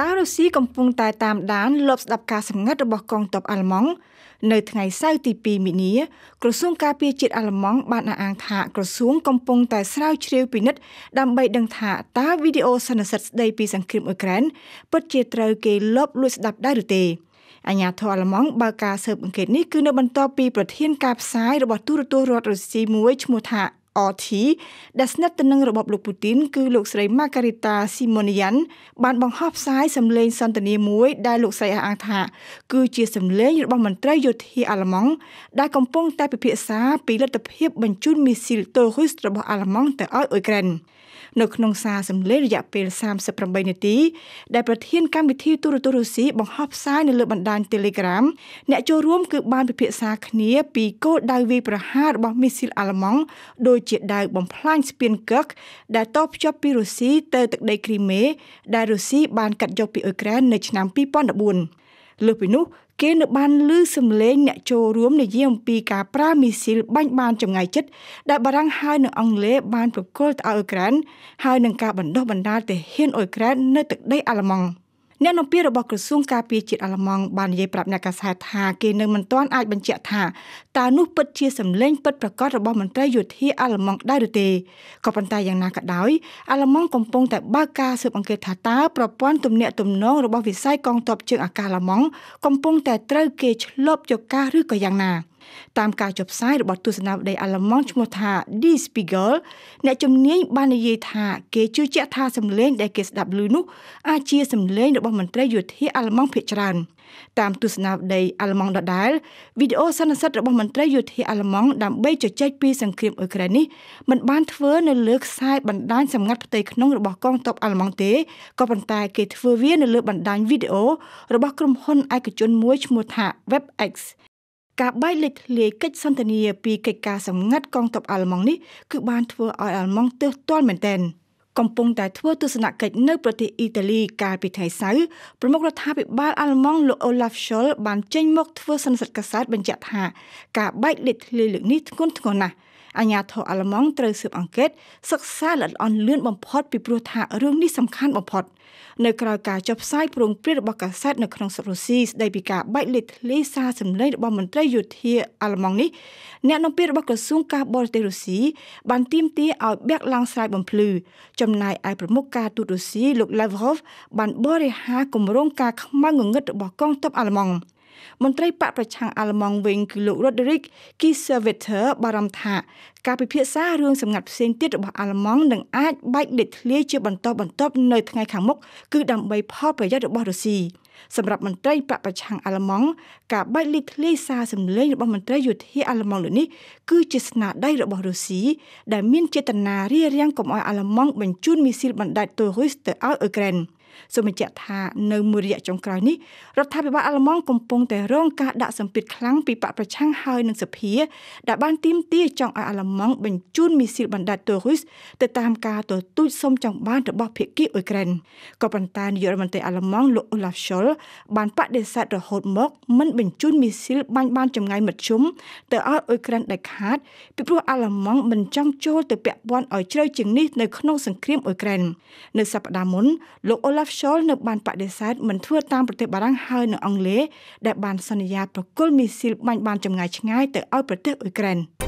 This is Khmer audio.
តើរុស្ស៊ីកំពុងតែតាមដានលបស្ដាប់ការសម្ងាត់របស់កងទ័ពអាល្លឺម៉ង់នៅថ្ងៃសៅរ៍ទី2មីនា ក្រសួងការពារជាតិអាល្លឺម៉ង់បានអះអាងថាក្រសួងកំពុងតែស្រាវជ្រាវពិនិត្យដើម្បីដឹងថាតើវីដេអូសន្និសីទស្ដីពីសង្គ្រាមអ៊ុយក្រែនពិតជាត្រូវគេលបលួចស្ដាប់ដែរឬទេអាញាធរអាឡម៉ង់បើការស៊ើបអង្កេតនេះគឺនៅបន្ទាប់ពីប្រធានការផ្សាយរបស់ទូរទស្សន៍រដ្ឋរុស្ស៊ីមួយឈ្មោះថា RT ដែលស្និទ្ធទៅនឹងរបបលោកពូទីនគឺលោកស្រី Margarita Simonian បានបង្ហោះផ្សាយសម្លេងសន្ទនាមួយដែលលោកស្រីអះអាងថា គឺជាសម្លេងរបស់មន្ត្រីយោធាអាល្លឺម៉ង់ដែលកំពុងតែពិភាក្សាពីលទ្ធភាពបញ្ជូនមីស៊ីលតូរុសរបស់អាល្លឺម៉ង់ទៅឲ្យអ៊ុយក្រែននៅក្នុងសារសម្លេងរយៈពេល38នាទីដែលប្រធានកម្មវិធីទូរទស្សន៍រុស្ស៊ីបង្ហោះផ្សាយនៅលើបណ្ដាញ Telegram អ្នកចូលរួម គឺបានពិភាក្សាគ្នាពីគោលដៅវាយប្រហាររបស់មីស៊ីលអាល្លឺម៉ង់ដូចជាដៅបំផ្លាញស្ពានកើកដែលតភ្ជាប់ពីរុស្ស៊ីទៅទឹកដីគ្រីមេដែលរុស្ស៊ីបានកាត់យកពីអ៊ុយក្រែននៅឆ្នាំ2014លើពីនោះគេនៅបានឮសំឡេងអ្នកចូលរួមនិយាយអំពីការប្រើមីស៊ីលបាញ់បានចម្ងាយជិតដែលបារាំងហើយនិងអង់គ្លេសបានប្រគល់ទៅឲ្យអ៊ុយក្រែនហើយនឹងការបណ្ដុះបណ្ដាលទាហានអ៊ុយក្រែននៅទឹកដីអាល្លឺម៉ង់។អ្នកនាំពាក្យរបស់ក្រសួងការពារជាតិអាល្លឺម៉ង់បាននិយាយប្រាប់អ្នកកាសែតថាគេនៅមិនទាន់អាចបញ្ជាក់ថាតើនោះពិតជា សម្លេងពិតប្រាកដរបស់មន្ត្រីយោធាអាល្លឺម៉ង់ដែរឬទេក៏ប៉ុន្តែយ៉ាងណាក៏ដោយអាល្លឺម៉ង់កំពុងតែបើកការស៊ើបអង្កេតថាតើប្រព័ន្ធទំនាក់ទំនងរបស់វិស័យកងទ័ពជើងអាកាសអាល្លឺម៉ង់កំពុងតែត្រូវគេឆ្លប់យកការឬក៏យ៉ាងណា។តាមការចុះផ្សាយរបស់ទស្សនាវដ្តីអាល្លឺម៉ង់ឈ្មោះថា Die Spiegel អ្នកជំនាញបាននិយាយថាគេជឿជាក់ថាសម្លេងដែលគេស្ដាប់ឮនោះអាចជាសម្លេងរបស់មន្ត្រីយោធាអាល្លឺម៉ង់ភាគច្រើនតាមទស្សនាវដ្តីអាល្លឺម៉ង់ដដែលវីដេអូសន្និសិទរបស់មន្ត្រីយោធាអាល្លឺម៉ង់ដើម្បីជជែកពីសង្គ្រាមអ៊ុយក្រែននេះมันបានធ្វើនៅលើខ្សែបណ្ដាញសម្ងាត់ផ្ទៃក្នុងរបស់កងទ័ពអាល្លឺម៉ង់ទេក៏ប៉ុន្តែគេធ្វើវានៅលើបណ្ដាញវីដេអូ របស់ក្រុមហ៊ុនឯកជនមួយឈ្មោះថា WebX ការបែកលេចធ្លាយកិច្ចសន្ទនាពីកិច្ចការសម្ងាត់កងទ័ពអាល្លឺម៉ង់នេះគឺបានធ្វើឲ្យអាល្លឺម៉ង់ទើសទាល់មែនទែន។កំពុងតែធ្វើទស្សនកិច្ចនៅប្រទេសអ៊ីតាលីកាលពីថ្ងៃសៅរ៍ប្រមុខរដ្ឋាភិបាលអាល្លឺម៉ង់លោក Olaf Scholz បានចេញមកធ្វើសន្និសីទកាសែតបញ្ជាក់ថាការបែកលេខធ្លាយលើកនេះធ្ងន់ធ្ងរណាស់អាញាធរអាល្លឺម៉ង់ត្រូវស៊ើបអង្កេតសិក្សាល្អិតល្អន់លឿនបំផុតពីព្រោះថារឿងនេះសំខាន់បំផុតនៅក្រៅការចុះផ្សាយព្រមព្រៀងរបស់កាសែតនៅក្នុងស្រុករុស្ស៊ីស្ដីពីការបែកលេខធ្លាយសារសម្លេងរបស់មន្ត្រីយោធាអាល្លឺម៉ង់នេះអ្នកនាំពាក្យរបស់ក្រសួងការបរទេសរុស្ស៊ីបានទាមទារឲ្យបាក់ឡើងស្រ័យបំភ្លឺចចំណែកឯប្រមុខការទូតរុស្ស៊ីលោក Lavrov បានបរិហារគម្រោងការខ្មៅងងឹតរបស់កងទ័ពអាល្លឺម៉ង់មន្ត្រីបកប្រឆាំងអាល្លឺម៉ង់វិញគឺលោក Roderick Kiesewetter បារម្ភថាការពិភាក្សារឿងសម្ងាត់ផ្សេងទៀតរបស់អាល្លឺម៉ង់នឹងអាចបែកដេកធ្លាយជាបន្តបន្ទាប់នៅថ្ងៃខាងមុខគឺដើម្បីផលប្រយោជន៍របស់រុស្ស៊ី។សម្រាប់មន្ត្រីបពប្រឆាំងអាល្លឺម៉ង់ការបែកលេខធ្លាយសារសម្លេងរបស់មន្ត្រីយោធាអាល្លឺម៉ង់លើនេះគឺជាស្នាដៃរបស់រុស្ស៊ីដែលមានចេតនារារាំងកុំឲ្យអាល្លឺម៉ង់បញ្ជូនមីស៊ីលបណ្ដាច់ទុយរុសទៅឲ្យអ៊ុយក្រែន។សូមបញ្ជាក់ថានៅមួយរយៈចុងក្រោយនេះរដ្ឋាភិបាលអាល្លឺម៉ង់កំពុងតែរងការដាក់សម្ពាធខ្លាំងពីបកប្រឆាំងហើយនឹងសភាដែលបានទាមទារចង់ឲ្យអាល្លឺម៉ង់បញ្ជូនមីស៊ីលបណ្ដាតូរុសទៅតាមការទទូចសុំចង់បានរបស់ភាគីអ៊ុយក្រែនក៏ប៉ុន្តែនាយករដ្ឋមន្ត្រីអាល្លឺម៉ង់លោក Olaf Scholz បានបដិសេធរហូតមកមិនបញ្ជូនមីស៊ីលបាញ់បានចម្ងាយមធ្យមទៅឲ្យអ៊ុយក្រែនដាច់ខាតពីព្រោះអាល្លឺម៉ង់មិនចង់ចូលទៅពាក់ព័ន្ធឲ្យជ្រៅជាងនេះនៅក្នុងសង្គ្រាមអ៊ុយក្រែននៅសប្តាហ៍មុនលោក Olaf Rapshaw នៅបានបដិសេធមិនធ្វើតាមប្រទេសបារាំងហើយនៅអង់គ្លេសដែលបានសន្យាប្រគល់មីស៊ីលបាញ់បានចម្ងាយឆ្ងាយទៅឲ្យប្រទេសអ៊ុយក្រែន។